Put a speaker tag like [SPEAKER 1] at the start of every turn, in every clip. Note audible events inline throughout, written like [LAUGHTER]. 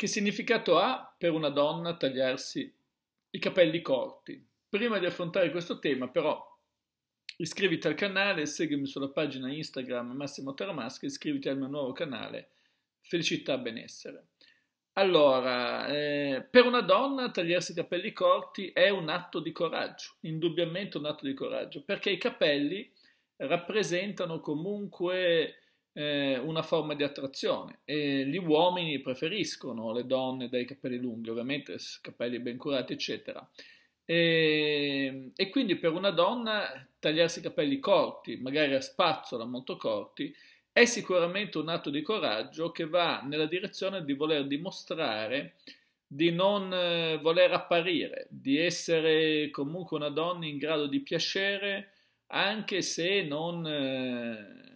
[SPEAKER 1] Che significato ha per una donna tagliarsi i capelli corti? Prima di affrontare questo tema, però, iscriviti al canale, seguimi sulla pagina Instagram Massimo Taramasca, iscriviti al mio nuovo canale Felicità Benessere. Allora, eh, per una donna tagliarsi i capelli corti è un atto di coraggio, indubbiamente un atto di coraggio, perché i capelli rappresentano comunque eh, una forma di attrazione e gli uomini preferiscono le donne dai capelli lunghi, ovviamente capelli ben curati, eccetera. E, ehm, e quindi per una donna tagliarsi i capelli corti, magari a spazzola molto corti, è sicuramente un atto di coraggio che va nella direzione di voler dimostrare di non eh, voler apparire, di essere comunque una donna in grado di piacere anche se non, eh,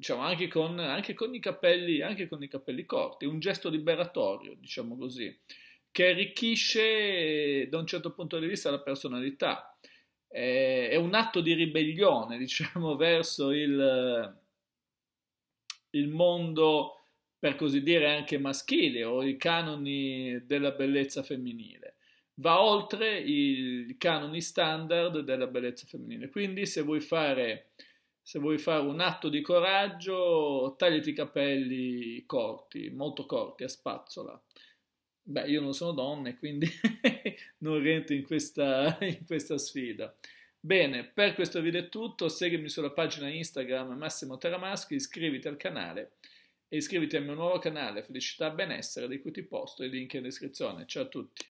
[SPEAKER 1] diciamo, anche con, anche, con capelli, anche con, i capelli, corti, un gesto liberatorio, diciamo così, che arricchisce eh, da un certo punto di vista la personalità. È, è un atto di ribellione, [LAUGHS] diciamo, verso il, il mondo, per così dire, anche maschile o i canoni della bellezza femminile va oltre i canoni standard della bellezza femminile. Quindi, se vuoi fare se vuoi fare un atto di coraggio, tagliati i capelli corti, molto corti, a spazzola. Beh, io non sono donna e quindi [LAUGHS] non rientro in questa, in questa sfida. Bene, per questo video è tutto, seguimi sulla pagina Instagram Massimo Teramaschi, iscriviti al canale e iscriviti al mio nuovo canale Felicità e Benessere di cui ti posto i link in descrizione. Ciao a tutti!